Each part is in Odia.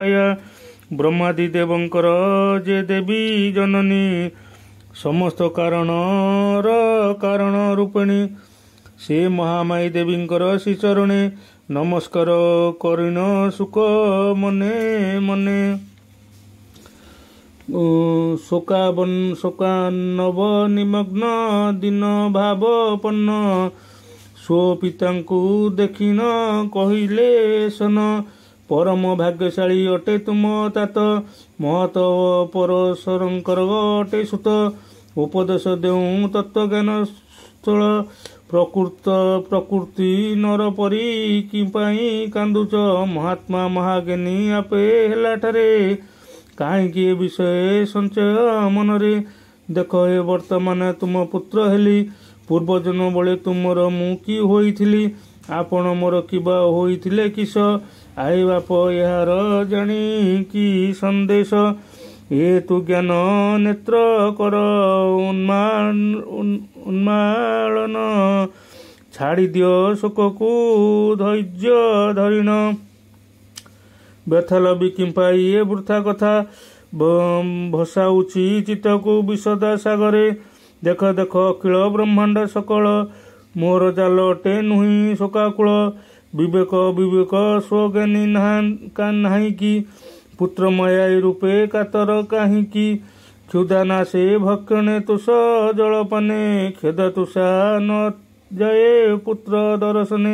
ବ୍ରହ୍ମାଦି ଦେବଙ୍କର ଯେ ଦେବୀ ଜନନୀ ସମସ୍ତ କାରଣର କାରଣ ରୂପିଣୀ ସେ ମହାମାୟୀ ଦେବୀଙ୍କର ଶିଚରଣୀ ନମସ୍କାର କରିଣ ସୁଖ ମନେ ମନେ ଶୋକାବ ନିମଗ୍ନ ଦିନ ଭାବପନ୍ନ ସ୍ୱ ପିତାଙ୍କୁ ଦେଖିନ କହିଲେ ସନ ପରମ ଭାଗ୍ୟଶାଳୀ ଅଟେ ତୁମ ତାତ ମହତ ପରଶରଙ୍କର ଅଟେ ସୁତ ଉପଦେଶ ଦେଉଁ ତତ୍ତ୍ୱଜ୍ଞାନ ସ୍ଥଳ ପ୍ରକୃତ ପ୍ରକୃତି ନର ପରି କି ପାଇଁ କାନ୍ଦୁଛ ମହାତ୍ମା ମହାଜ୍ଞାନୀ ଆପେ ହେଲାଠାରେ କାହିଁକି ଏ ବିଷୟ ସଞ୍ଚୟ ମନରେ ଦେଖ ଏ ବର୍ତ୍ତମାନ ତୁମ ପୁତ୍ର ହେଲି ପୂର୍ବଜନ୍ମ ବଳେ ତୁମର ମୁଁ କି ହୋଇଥିଲି ଆପଣ ମୋର କିବା ହୋଇଥିଲେ କିସ ଆଇ ବାପ ଏହାର ଜାଣି କି ସନ୍ଦେଶ ଏ ତୁ ଜ୍ଞାନ ନେତ୍ର କର ଉନ୍ମାଳନ ଛାଡ଼ି ଦିଅ ଶୋକକୁ ଧୈର୍ଯ୍ୟ ଧରିଣ ବ୍ୟଥାଲ ବି କିମ୍ପାଇ ଏ ବୃଥା କଥା ଭସାଉଛି ଚିତ୍ତକୁ ବିଶଦା ସାଗରେ ଦେଖ ଦେଖ ଅଖିଳ ବ୍ରହ୍ମାଣ୍ଡ ସକଳ मोर जालटे नु शाकुल बेक बेक स्वज्ञानी नाहिकि पुत्रमय रूपे कतर काहीँक क्षुदाशे भक्षणे तोष जल पान क्षेद तोषा नजाए पुत्र दर्शन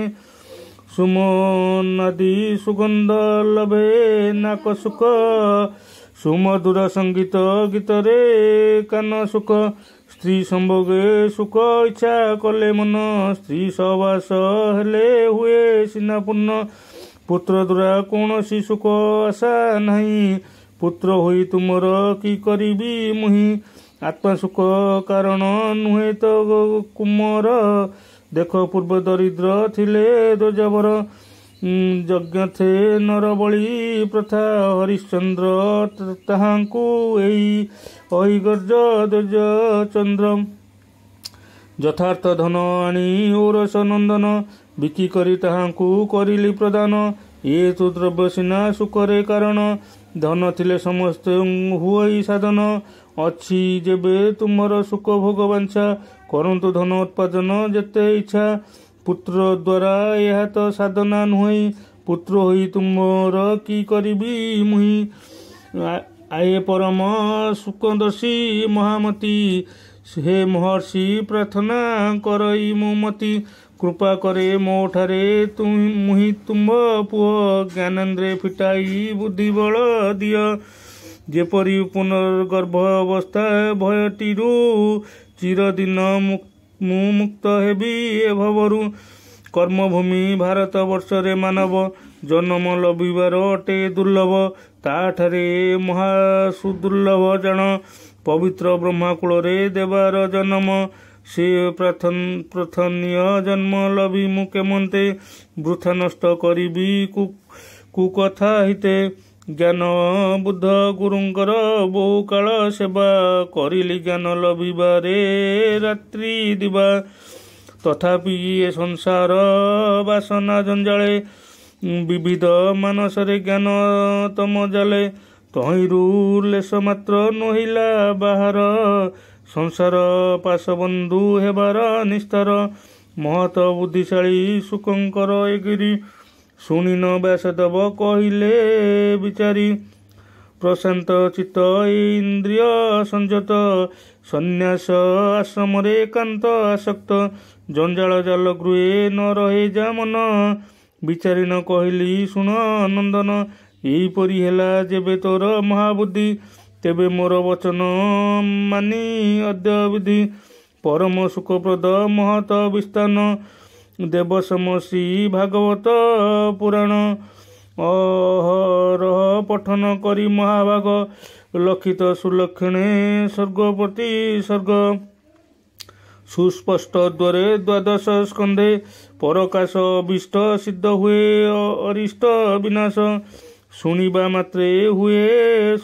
सुमन आदि सुगन्ध लभे नाक सुख ସୁମଧୁର ସଙ୍ଗୀତ ଗୀତରେ କାନ ସୁଖ ସ୍ତ୍ରୀ ସମ୍ଭୋଗେ ସୁଖ ଇଚ୍ଛା କଲେ ମନ ସ୍ତ୍ରୀ ସବାସ ହେଲେ ହୁଏ ସିନାପୂର୍ଣ୍ଣ ପୁତ୍ର ଦ୍ୱାରା କୌଣସି ସୁଖ ଆଶା ନାହିଁ ପୁତ୍ର ହୋଇ ତୁମର କି କରିବି ମୁହିଁ ଆତ୍ମା ସୁଖ କାରଣ ନୁହେଁ ତ କୁମର ଦେଖ ପୂର୍ବ ଦରିଦ୍ର ଥିଲେ ଦୋଜବର ଯଜ୍ଞ ଥେ ନରବଳି ପ୍ରଥା ହରିଶ୍ଚନ୍ଦ୍ର ତାହାଙ୍କୁ ଏଇ ଅହିଗର୍ଯ୍ୟ ଦୁର୍ଯ୍ୟ ଚନ୍ଦ୍ର ଯଥାର୍ଥ ଧନ ଆଣି ଓରସ ନନ୍ଦନ ବିକି କରି ତାହାଙ୍କୁ କରିଲି ପ୍ରଦାନ ଏ ତୁ ଦ୍ରବ୍ୟ ସିନା ସୁଖରେ କାରଣ ଧନ ଥିଲେ ସମସ୍ତେ ହୁଅ ସାଧନ ଅଛି ଯେବେ ତୁମର ସୁଖ ଭୋଗ ବାଞ୍ଛା କରନ୍ତୁ ଧନ ଉତ୍ପାଦନ ଯେତେ ଇଚ୍ଛା ପୁତ୍ର ଦ୍ୱାରା ଏହା ତ ସାଧନା ନୁହେଁ ପୁତ୍ର ହୋଇ ତୁମର କି କରିବି ମୁହିଁ ଆଏ ପରମ ସୁକନ୍ଦର୍ଶୀ ମହାମତି ହେ ମହର୍ଷି ପ୍ରାର୍ଥନା କରଇ ମୁଁ ମତି କୃପା କରେ ମୋ ଠାରେ ମୁହିଁ ତୁମ୍ବ ପୁଅ ଜ୍ଞାନେନ୍ଦ୍ରେ ଫିଟାଇ ବୁଦ୍ଧି ବଳ ଦିଅ ଯେପରି ପୁନର୍ଗର୍ଭ ଅବସ୍ଥା ଭୟଟିରୁ ଚିରଦିନ ମୁକ୍ତ ମୁଁ ମୁକ୍ତ ହେବି ଏ ଭବରୁ କର୍ମଭୂମି ଭାରତ ବର୍ଷରେ ମାନବ ଜନମ ଲଭିବାର ଅଟେ ଦୁର୍ଲଭ ତାଠାରେ ମହା ସୁଦୁର୍ଲଭ ଜାଣ ପବିତ୍ର ବ୍ରହ୍ମାକୂଳରେ ଦେବାର ଜନମ ସେ ପ୍ରଥ ପ୍ରଥନୀୟ ଜନ୍ମ ଲଭି ମୁଁ କେମନ୍ତେ ବୃଥା ନଷ୍ଟ କରିବି କୁ କୁକଥା ହିତେ ଜ୍ଞାନ ବୁଦ୍ଧ ଗୁରୁଙ୍କର ବହୁ କାଳ ସେବା କରିଲି ଜ୍ଞାନ ଲଭିବାରେ ରାତ୍ରି ଦିବା ତଥାପି ଏ ସଂସାର ବାସନା ଜଞ୍ଜାଳେ ବିବିଧ ମାନସରେ ଜ୍ଞାନ ତମ ଜାଲେ ତହିଁରୁ ଲେସ ମାତ୍ର ନହିଲା ବାହାର ସଂସାର ପାଶବନ୍ଧୁ ହେବାର ନିସ୍ତାର ମହତ ବୁଦ୍ଧିଶାଳୀ ଶୁକଙ୍କର ଏଗିରି ଶୁଣି ନ ବ୍ୟାସଦେବ କହିଲେ ବିଚାରି ପ୍ରଶାନ୍ତ ଚିତ୍ତ ଇନ୍ଦ୍ରିୟ ସଂଯତ ସନ୍ନ୍ୟାସ ଆଶ୍ରମରେ ଏକାନ୍ତ ଆସକ୍ତ ଜଞ୍ଜାଳ ଜାଲ ଗୃହେ ନ ରହେ ଯା ମନ ବିଚାରି ନ କହିଲି ଶୁଣ ନନ୍ଦନ ଏହିପରି ହେଲା ଯେବେ ତୋର ମହାବୁଦ୍ଧି ତେବେ ମୋର ବଚନ ମାନି ଅଦ୍ୟବିଧି ପରମ ସୁଖପ୍ରଦ ମହତ ବିସ୍ତାନ ଶ୍ରୀ ଭାଗବତ ପୁରାଣ ଅହରହ ପଠନ କରି ମହାଭାଗ ଲକ୍ଷିତ ସୁଲକ୍ଷଣେ ସ୍ୱର୍ଗପତି ସ୍ୱର୍ଗ ସୁସ୍ପଷ୍ଟ ଦ୍ୱାରେ ଦ୍ୱାଦଶ ସ୍କନ୍ଧେ ପରକାଶ ଅବିଷ୍ଟ ସିଦ୍ଧ ହୁଏ ଅରିଷ୍ଟ ବିନାଶ ଶୁଣିବା ମାତ୍ରେ ହୁଏ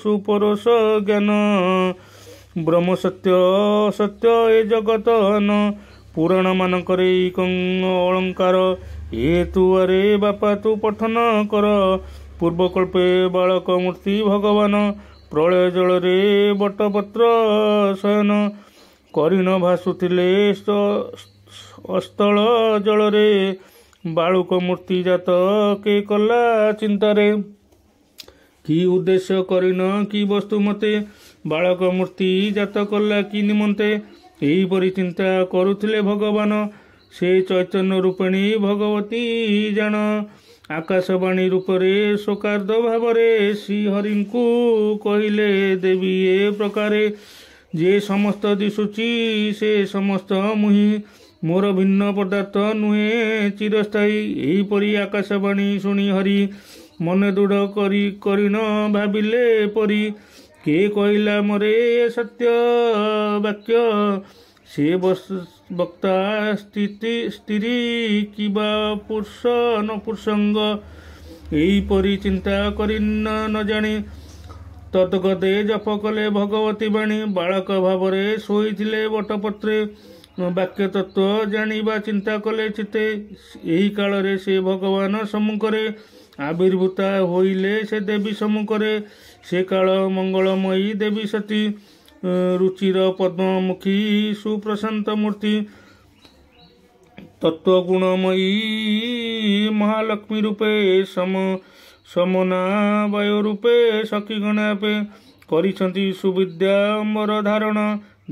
ସୁପରଶ ଜ୍ଞାନ ବ୍ରହ୍ମସତ୍ୟ ସତ୍ୟ ଏ ଜଗତ ନ ପୁରାଣମାନଙ୍କରେ ଏକଂ ଅଳଙ୍କାର ଏ ତୁ ଆରେ ବାପା ତୁ ପଠନ କର ପୂର୍ବକଳ୍ପେ ବାଳକ ମୂର୍ତ୍ତି ଭଗବାନ ପ୍ରଳୟ ଜଳରେ ବଟପତ୍ର ଶୟନ କରିଣ ଭାସୁଥିଲେ ଅସ୍ଥଳ ଜଳରେ ବାଳୁକ ମୂର୍ତ୍ତି ଜାତ କେ କଲା ଚିନ୍ତାରେ କି ଉଦ୍ଦେଶ୍ୟ କରିନ କି ବସ୍ତୁ ମୋତେ ବାଳକ ମୂର୍ତ୍ତି ଜାତ କଲା କି ନିମନ୍ତେ ଏହିପରି ଚିନ୍ତା କରୁଥିଲେ ଭଗବାନ ସେ ଚୈତନ୍ୟ ରୂପିଣୀ ଭଗବତୀ ଜାଣ ଆକାଶବାଣୀ ରୂପରେ ଶୋକାର୍ଦ୍ଧ ଭାବରେ ଶ୍ରୀହରିଙ୍କୁ କହିଲେ ଦେବୀ ଏ ପ୍ରକାରେ ଯେ ସମସ୍ତ ଦିଶୁଛି ସେ ସମସ୍ତ ମୁହିଁ ମୋର ଭିନ୍ନ ପଦାର୍ଥ ନୁହେଁ ଚିରସ୍ଥାୟୀ ଏହିପରି ଆକାଶବାଣୀ ଶୁଣି ହରି ମନେ ଦୃଢ଼ କରି କରିଣ ଭାବିଲେ ପରି কে କହିଲା ମୋରେ ସତ୍ୟ ବାକ୍ୟ ସେ ବକ୍ତା ସ୍ଥିତି ସ୍ଥିରି କିବା ପୁରୁଷ ନପୁରୁଷଙ୍ଗ ଏହିପରି ଚିନ୍ତା କରି ନ ଜାଣି ତତ୍ଗଦେ ଜପ କଲେ ଭଗବତୀ ବାଣୀ ବାଳକ ଭାବରେ ଶୋଇଥିଲେ ବଟପତ୍ରେ ବାକ୍ୟ ତତ୍ତ୍ୱ ଜାଣିବା ଚିନ୍ତା କଲେ ଚିତେ ଏହି କାଳରେ ସେ ଭଗବାନ ସମ୍ମୁଖରେ ଆବିର୍ଭୂତା ହୋଇଲେ ସେ ଦେବୀ ସମ୍ମୁଖରେ ସେ କାଳ ମଙ୍ଗଳମୟୀ ଦେବୀ ସତୀ ରୁଚିର ପଦ୍ମମୁଖୀ ସୁପ୍ରଶାନ୍ତ ମୂର୍ତ୍ତି ତତ୍ଵଗୁଣମୟୀ ମହାଲକ୍ଷ୍ମୀ ରୂପେ ସମ ସମନାବୟ ରୂପେ ସକିଗଣ ଆପେ କରିଛନ୍ତି ସୁବିଦ୍ୟା ମର ଧାରଣ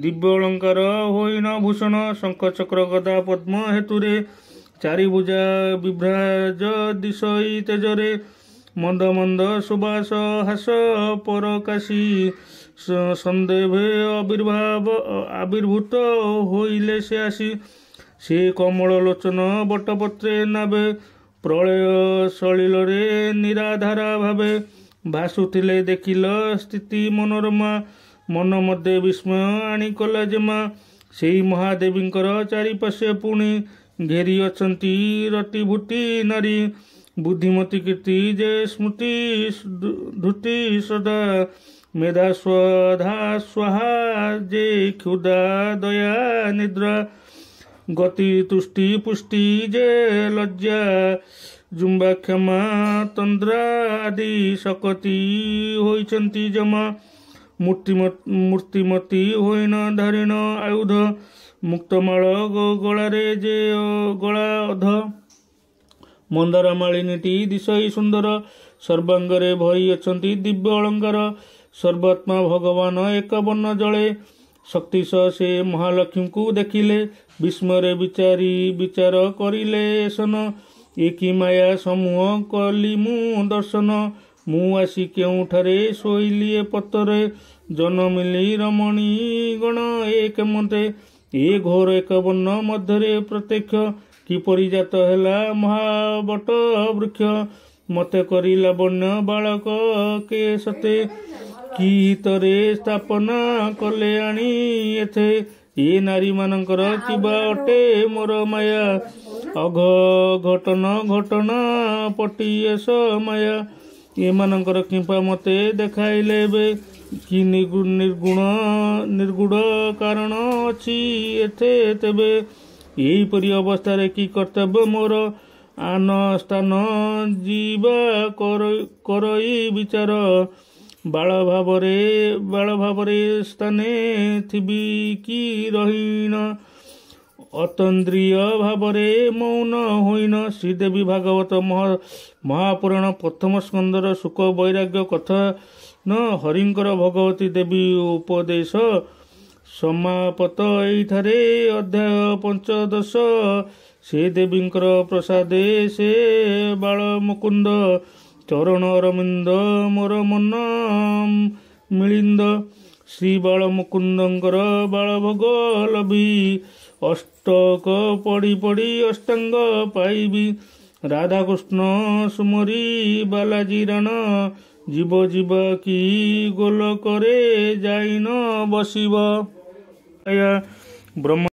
ଦିବ୍ୟ ଅଳଙ୍କାର ହୋଇନ ଭୂଷଣ ଶଙ୍ଖ ଚକ୍ର ଗଦା ପଦ୍ମ ହେତୁରେ ଚାରିଭୁଜା ବିଭ୍ରାଜ ଦିଶ ତେଜରେ ମନ୍ଦ ମନ୍ଦ ସୁବାସ ହାସ ପରକାଶୀ ସନ୍ଦେହ ଆବିର୍ଭାବ ଆବିର୍ଭୂତ ହୋଇଲେ ସେ ଆସି ସେ କମଳ ଲୋଚନ ବଟପତ୍ରେ ନାବେ ପ୍ରଳୟ ଶୈଳୀଳରେ ନିରାଧାରା ଭାବେ ଭାସୁଥିଲେ ଦେଖିଲ ସ୍ଥିତି ମନୋରମା ମନ ମଧ୍ୟ ବିସ୍ମୟ ଆଣି କଲା ଜେମା ସେଇ ମହାଦେବୀଙ୍କର ଚାରିପାର୍ଶ୍ୱ ପୁଣି ଘେରି ଅଛନ୍ତି ରଟିଭୁଟି ନାରୀ বুদ্ধিমতী কীর্তি যে স্মৃতি ধুতি সদা মেধা স্বধা स्वाहा যে ক্ষুদা দয়া নিদ্রা গতি তুষ্টি পুষ্টি যে লজ্জা জুম্বা ক্ষমা তন্দ্রা আদি শকতি হইছেন জমা মূর্তিমতী হইন ধারিণ আয়ুধ মুক্তমাল গଳାରେ যে ଗଳା ଅଧ ମନ୍ଦାର ମାଳିନୀଟି ଦିଶାଇ ସୁନ୍ଦର ସର୍ବାଙ୍ଗରେ ଭରି ଅଛନ୍ତି ଦିବ୍ୟ ଅଳଙ୍କାର ସର୍ବାତ୍ମା ଭଗବାନ ଏକ ବର୍ଣ୍ଣ ଜଳେ ଶକ୍ତି ସହ ସେ ମହାଲକ୍ଷ୍ମୀଙ୍କୁ ଦେଖିଲେ ବିସ୍ମୟରେ ବିଚାରି ବିଚାର କରିଲେ ଏସନ ଏ କି ମାୟା ସମୂହ କଲି ମୁଁ ଦର୍ଶନ ମୁଁ ଆସି କେଉଁଠାରେ ଶୋଇଲି ଏ ପତରେ ଜନମିଲି ରମଣୀ ଗଣ ଏ କେମନ୍ତେ ଏ ଘୋର ଏକ ବର୍ଣ୍ଣ ମଧ୍ୟରେ ପ୍ରତ୍ୟକ୍ଷ କିପରି ଜାତ ହେଲା ମହାବଟ ବୃକ୍ଷ ମତେ କରି ଲାବଣ୍ୟ ବାଳକ କେ ସତେ କି ହିତରେ ସ୍ଥାପନା କଲେ ଆଣି ଏଥେ ଏ ନାରୀମାନଙ୍କର ଥିବା ଅଟେ ମୋର ମାୟା ଅଘ ଘଟନ ଘଟଣା ପଟି ଏସ ମାୟା ଏମାନଙ୍କର କିମ୍ପା ମୋତେ ଦେଖାଇଲେ ଏବେ କି ନିର୍ଗୁଣ ନିର୍ଗୁଣ କାରଣ ଅଛି ଏଥେ ତେବେ ଏହିପରି ଅବସ୍ଥାରେ କି କର୍ତ୍ତବ୍ୟ ମୋର ଆନ ସ୍ଥାନ ଯିବା କରଇ ବିଚାର ବାଳ ଭାବରେ ବାଳ ଭାବରେ ସ୍ଥାନେ ଥିବି କି ରହିଣ ଅତନ୍ଦ୍ରିୟ ଭାବରେ ମୌନ ହୋଇନ ଶ୍ରୀଦେବୀ ଭାଗବତ ମହାପୁରାଣ ପ୍ରଥମ ସ୍କନ୍ଦର ସୁଖ ବୈରାଗ୍ୟ କଥନ ହରିଙ୍କର ଭଗବତୀ ଦେବୀ ଉପଦେଶ ସମାପତ ଏଇଠାରେ ଅଧ୍ୟାୟ ପଞ୍ଚଦଶ ସେ ଦେବୀଙ୍କର ପ୍ରସାଦ ସେ ବାଳ ମୁକୁନ୍ଦ ଚରଣ ଅରବିନ୍ଦ ମୋର ମନ ମିଳିନ୍ଦ ଶ୍ରୀ ବାଳ ମୁକୁନ୍ଦଙ୍କର ବାଳ ଭୋଗ ଲଭି ଅଷ୍ଟକ ପଡ଼ି ପଡ଼ି ଅଷ୍ଟାଙ୍ଗ ପାଇବି ରାଧାକୃଷ୍ଣ ସୁମରି ବାଲାଜୀ ରାଣ ଯିବ ଯିବ କି ଗୋଲକରେ ଯାଇନ ବସିବ ब्रह्म